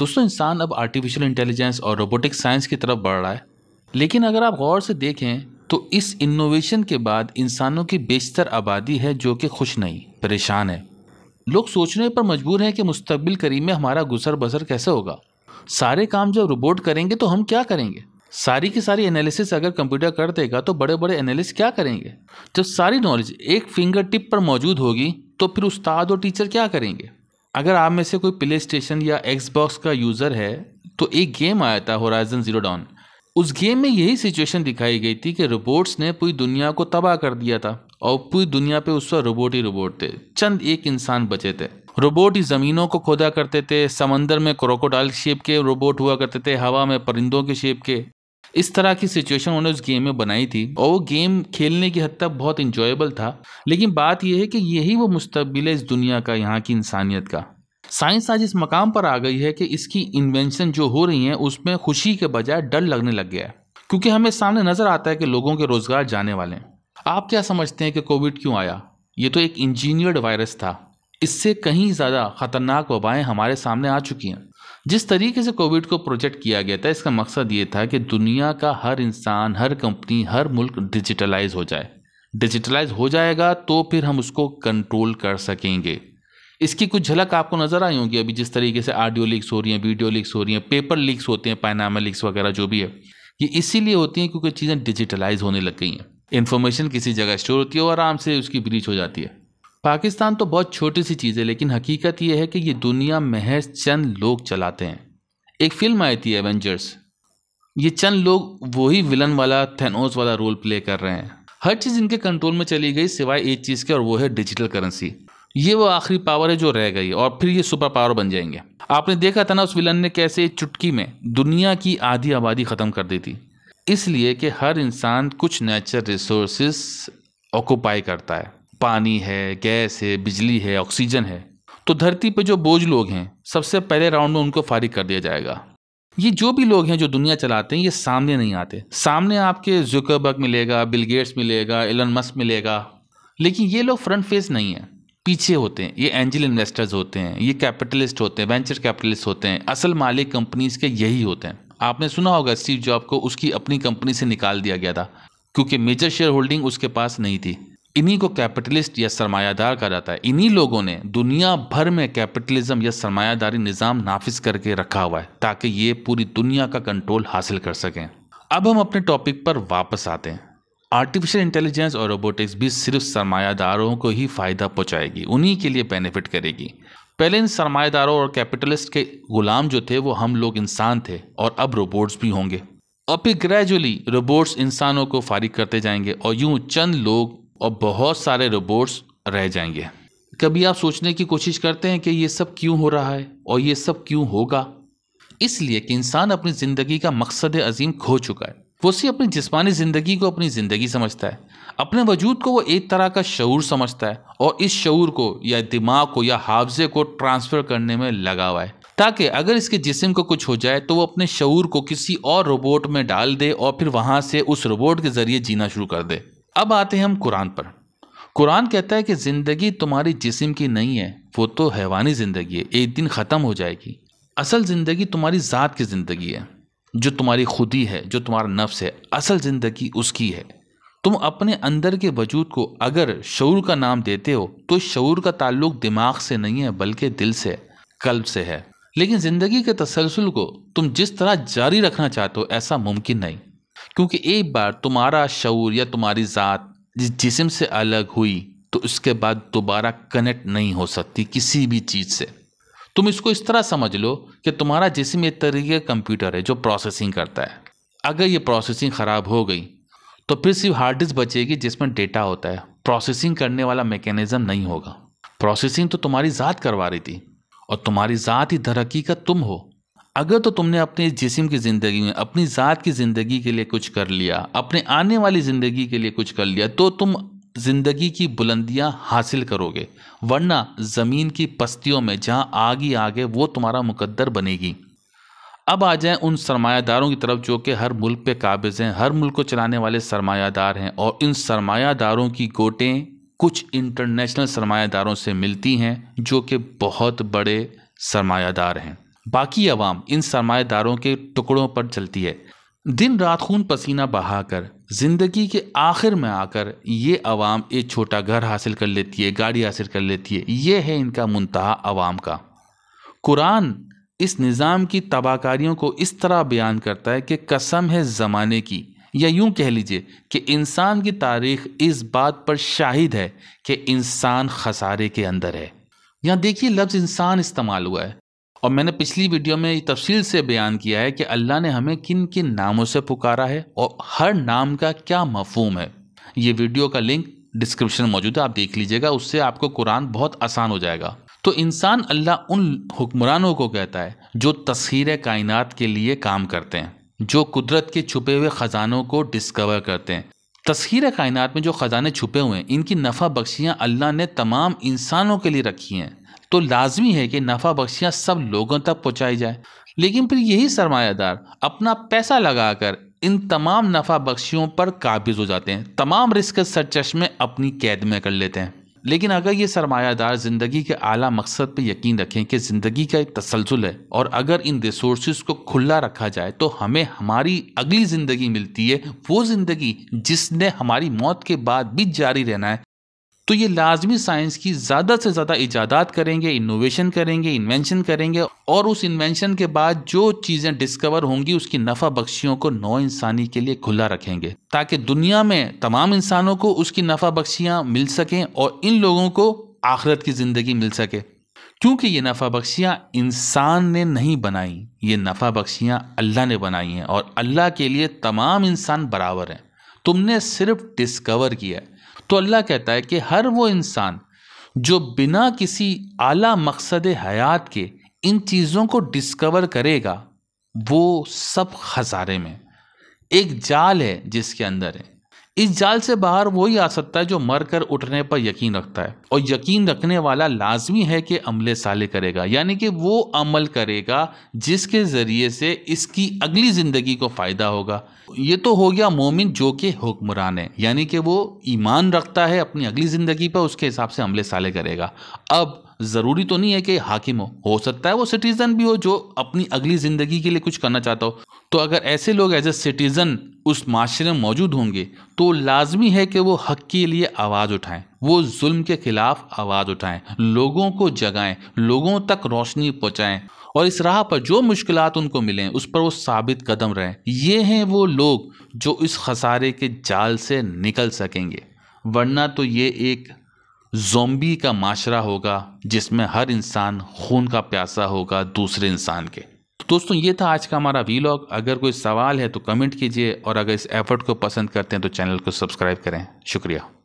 दोस्तों इंसान अब आर्टिफिशियल इंटेलिजेंस और रोबोटिक साइंस की तरफ बढ़ रहा है लेकिन अगर आप गौर से देखें तो इस इनोवेशन के बाद इंसानों की बेशतर आबादी है जो कि खुश नहीं परेशान है लोग सोचने पर मजबूर हैं कि मुस्तबिल करीब में हमारा गुजर बसर कैसे होगा सारे काम जब रोबोट करेंगे तो हम क्या करेंगे सारी की सारी एनालिसिस अगर कंप्यूटर कर देगा तो बड़े बड़े एनालिस क्या करेंगे जब सारी नॉलेज एक फिंगर टिप पर मौजूद होगी तो फिर उस्ताद और टीचर क्या करेंगे अगर आप में से कोई प्ले स्टेशन या एक्सबॉक्स का यूज़र है तो एक गेम आया था होराइजन जीरो डॉन उस गेम में यही सिचुएशन दिखाई गई थी कि रोबोट्स ने पूरी दुनिया को तबाह कर दिया था और पूरी दुनिया पे उस वक्त रोबोट ही रोबोट थे चंद एक इंसान बचे थे रोबोट ही ज़मीनों को खोदा करते थे समंदर में क्रोकोडाइल शेप के रोबोट हुआ करते थे हवा में परिंदों के शेप के इस तरह की सिचुएशन उन्होंने उस गेम में बनाई थी और वो गेम खेलने की हद तक बहुत इंजॉयबल था लेकिन बात यह है कि यही वो मुस्तबिल है इस दुनिया का यहाँ की इंसानियत का साइंस आज इस मकाम पर आ गई है कि इसकी इन्वेंशन जो हो रही हैं उसमें खुशी के बजाय डर लगने लग गया है क्योंकि हमें सामने नज़र आता है कि लोगों के रोज़गार जाने वाले हैं आप क्या समझते हैं कि कोविड क्यों आया ये तो एक इंजीनियर्ड वायरस था इससे कहीं ज़्यादा ख़तरनाक वबाएँ हमारे सामने आ चुकी हैं जिस तरीके से कोविड को प्रोजेक्ट किया गया था इसका मकसद ये था कि दुनिया का हर इंसान हर कंपनी हर मुल्क डिजिटलाइज हो जाए डिजिटलाइज हो जाएगा तो फिर हम उसको कंट्रोल कर सकेंगे इसकी कुछ झलक आपको नज़र आई होगी अभी जिस तरीके से ऑडियो लीक्स हो रही हैं वीडियो लीक्स हो रही हैं पेपर लीक्स होते हैं पैनामा लीक्स वगैरह जो भी है ये इसीलिए होती हैं क्योंकि चीज़ें डिजिटलाइज होने लग गई हैं इन्फॉर्मेशन किसी जगह स्टोर होती है और आराम से उसकी ब्रीच हो जाती है पाकिस्तान तो बहुत छोटी सी चीज़ है लेकिन हकीकत यह है कि ये दुनिया महज चंद लोग चलाते हैं एक फिल्म आई थी एवेंजर्स ये चंद लोग वही विलन वाला थेनोस वाला रोल प्ले कर रहे हैं हर चीज़ इनके कंट्रोल में चली गई सिवाय एक चीज़ के और वो है डिजिटल करेंसी ये वो आखिरी पावर है जो रह गई और फिर ये सुपर पावर बन जाएंगे आपने देखा था ना उस विलन ने कैसे चुटकी में दुनिया की आधी आबादी ख़त्म कर दी थी इसलिए कि हर इंसान कुछ नेचर रिसोर्स ऑक्यूपाई करता है पानी है गैस है बिजली है ऑक्सीजन है तो धरती पर जो बोझ लोग हैं सबसे पहले राउंड में उनको फारिग कर दिया जाएगा ये जो भी लोग हैं जो दुनिया चलाते हैं ये सामने नहीं आते सामने आपके जुकबर्ग मिलेगा बिल गेट्स मिलेगा एलन मस्क मिलेगा लेकिन ये लोग फ्रंट फेस नहीं है पीछे होते हैं ये एंजल इन्वेस्टर्स होते हैं ये कैपिटलिस्ट होते हैं वेंचर कैपिटलिस्ट होते हैं असल मालिक कंपनीज के यही होते हैं आपने सुना होगा स्टीव जॉब को उसकी अपनी कंपनी से निकाल दिया गया था क्योंकि मेजर शेयर होल्डिंग उसके पास नहीं थी इन्हीं को कैपिटलिस्ट या सरमायादार कहा जाता है इन्हीं लोगों ने दुनिया भर में कैपिटलिज्म या सरमायादारी निज़ाम नाफिज करके रखा हुआ है ताकि ये पूरी दुनिया का कंट्रोल हासिल कर सकें अब हम अपने टॉपिक पर वापस आते हैं आर्टिफिशियल इंटेलिजेंस और रोबोटिक्स भी सिर्फ सरमायादारों को ही फ़ायदा पहुंचाएगी उन्हीं के लिए बेनिफिट करेगी पहले इन सरमायादारों और कैपिटलिस्ट के गुलाम जो थे वो हम लोग इंसान थे और अब रोबोट्स भी होंगे और फिर ग्रेजुअली रोबोट्स इंसानों को फारिग करते जाएंगे और यूं चंद लोग और बहुत सारे रोबोट्स रह जाएंगे कभी आप सोचने की कोशिश करते हैं कि ये सब क्यों हो रहा है और ये सब क्यों होगा इसलिए कि इंसान अपनी ज़िंदगी का मकसद अजीम खो चुका है वो सिर्फ अपनी जिस्मानी ज़िंदगी को अपनी ज़िंदगी समझता है अपने वजूद को वो एक तरह का शूर समझता है और इस शूर को या दिमाग को या हाफजे को ट्रांसफ़र करने में लगा हुआ है ताकि अगर इसके जिस्म को कुछ हो जाए तो वो अपने शूर को किसी और रोबोट में डाल दे और फिर वहाँ से उस रोबोट के ज़रिए जीना शुरू कर दे अब आते हैं हम कुरान पर कुरान कहता है कि ज़िंदगी तुम्हारी जिस्म की नहीं है वो तो हैवानी ज़िंदगी है एक दिन ख़त्म हो जाएगी असल ज़िंदगी तुम्हारी ज़ात की ज़िंदगी है जो तुम्हारी खुदी है जो तुम्हारा नफ्स है असल ज़िंदगी उसकी है तुम अपने अंदर के वजूद को अगर शूर का नाम देते हो तो शूर का ताल्लुक दिमाग से नहीं है बल्कि दिल से कल्ब से है लेकिन ज़िंदगी के तसलसल को तुम जिस तरह जारी रखना चाहते हो ऐसा मुमकिन नहीं क्योंकि एक बार तुम्हारा शूर या तुम्हारी ज़ात जिस जिसम से अलग हुई तो उसके बाद दोबारा कनेक्ट नहीं हो सकती किसी भी चीज़ से तुम इसको इस तरह समझ लो कि तुम्हारा जिसम एक तरीके का कंप्यूटर है जो प्रोसेसिंग करता है अगर ये प्रोसेसिंग ख़राब हो गई तो फिर सिर्फ हार्ड डिस्क बचेगी जिसमें डेटा होता है प्रोसेसिंग करने वाला मैकेनिज़्म नहीं होगा प्रोसेसिंग तो तुम्हारी ज़ात करवा रही थी और तुम्हारी ज़ात ही तरक्की का तुम हो अगर तो तुमने अपने इस जिसम की ज़िंदगी में अपनी ज़ात की ज़िंदगी के लिए कुछ कर लिया अपने आने वाली ज़िंदगी के लिए कुछ कर लिया तो तुम ज़िंदगी की बुलंदियाँ हासिल करोगे वरना ज़मीन की पस्तियों में जहाँ आग ही आगे वो तुम्हारा मुकद्दर बनेगी अब आ जाएं उन सरमायादारों की तरफ जो कि हर मुल्क पे काबिज़ हैं हर मुल्क को चलाने वाले सरमायादार हैं और इन सरमायादारों की गोटें कुछ इंटरनेशनल सरमायादारों से मिलती हैं जो कि बहुत बड़े सरमायादार हैं बाकी आवाम इन सरमादारों के टुकड़ों पर चलती है दिन रात खून पसीना बहाकर ज़िंदगी के आखिर में आकर ये आवाम एक छोटा घर हासिल कर लेती है गाड़ी हासिल कर लेती है ये है इनका मुंतहा आवाम का कुरान इस निज़ाम की तबाहकारियों को इस तरह बयान करता है कि कसम है ज़माने की या यूं कह लीजिए कि इंसान की तारीख इस बात पर शाहिद है कि इंसान खसारे के अंदर है यहाँ देखिए लफ्ज़ इंसान इस्तेमाल हुआ है और मैंने पिछली वीडियो में तफसील से बयान किया है कि अल्लाह ने हमें किन किन नामों से पुकारा है और हर नाम का क्या मफहम है ये वीडियो का लिंक डिस्क्रिप्शन मौजूद है आप देख लीजिएगा उससे आपको कुरान बहुत आसान हो जाएगा तो इंसान अल्लाह उन हुक्मरानों को कहता है जो तस्हीर कायनात के लिए काम करते हैं जो कुदरत के छुपे हुए ख़जानों को डिस्कवर करते हैं तस्हीर कायनात में जो ख़जाने छुपे हुए हैं इनकी नफ़ा बख्शियाँ अल्लाह ने तमाम इंसानों के लिए रखी हैं तो लाजमी है कि नफ़ा बख्शियाँ सब लोगों तक पहुँचाई जाए लेकिन फिर यही सरमायादार अपना पैसा लगाकर इन तमाम नफ़ा बख्शियों पर काबिज हो जाते हैं तमाम रिस्क सरचश अपनी कैद में कर लेते हैं लेकिन अगर ये सरमायादार ज़िंदगी के आला मकसद पर यकीन रखें कि ज़िंदगी का एक तसलसल है और अगर इन रिसोर्स को खुला रखा जाए तो हमें हमारी अगली ज़िंदगी मिलती है वो ज़िंदगी जिसने हमारी मौत के बाद भी जारी रहना है तो ये लाजमी साइंस की ज़्यादा से ज़्यादा इजादात करेंगे इनोवेशन करेंगे इन्वेंशन करेंगे और उस इन्वेंशन के बाद जो चीज़ें डिस्कवर होंगी उसकी नफ़ा बख्शियों को नौ इंसानी के लिए खुला रखेंगे ताकि दुनिया में तमाम इंसानों को उसकी नफ़ा बख्शियाँ मिल सकें और इन लोगों को आखरत की ज़िंदगी मिल सके क्योंकि ये नफ़ा बख्शियाँ इंसान ने नहीं बनाई ये नफ़ा बख्शियाँ अल्लाह ने बनाई हैं और अल्लाह के लिए तमाम इंसान बराबर हैं तुमने सिर्फ डिस्कवर किया तो अल्लाह कहता है कि हर वो इंसान जो बिना किसी आला मकसद हयात के इन चीज़ों को डिस्कवर करेगा वो सब खजारे में एक जाल है जिसके अंदर है इस जाल से बाहर वही आ सकता है जो मर कर उठने पर यकीन रखता है और यकीन रखने वाला लाजमी है कि अमले साले करेगा यानी कि वो अमल करेगा जिसके ज़रिए से इसकी अगली ज़िंदगी को फ़ायदा होगा ये तो हो गया मोमिन जो कि हुक्मरान है यानी कि वो ईमान रखता है अपनी अगली ज़िंदगी पर उसके हिसाब से अमले साले करेगा अब ज़रूरी तो नहीं है कि हाकिम हो हो सकता है वो सिटीज़न भी हो जो अपनी अगली ज़िंदगी के लिए कुछ करना चाहता हो तो अगर ऐसे लोग एज ए सिटीज़न उस माशरे में मौजूद होंगे तो लाजमी है कि वो हक के लिए आवाज़ उठाएं वो जुल्म के ख़िलाफ़ आवाज़ उठाएं लोगों को जगाएं लोगों तक रोशनी पहुँचाएँ और इस राह पर जो मुश्किल उनको मिलें उस पर वो साबित कदम रहें ये हैं वो लोग जो इस खसारे के जाल से निकल सकेंगे वरना तो ये एक जोम्बी का माशरा होगा जिसमें हर इंसान खून का प्यासा होगा दूसरे इंसान के तो दोस्तों ये था आज का हमारा वीलॉग अगर कोई सवाल है तो कमेंट कीजिए और अगर इस एफर्ट को पसंद करते हैं तो चैनल को सब्सक्राइब करें शुक्रिया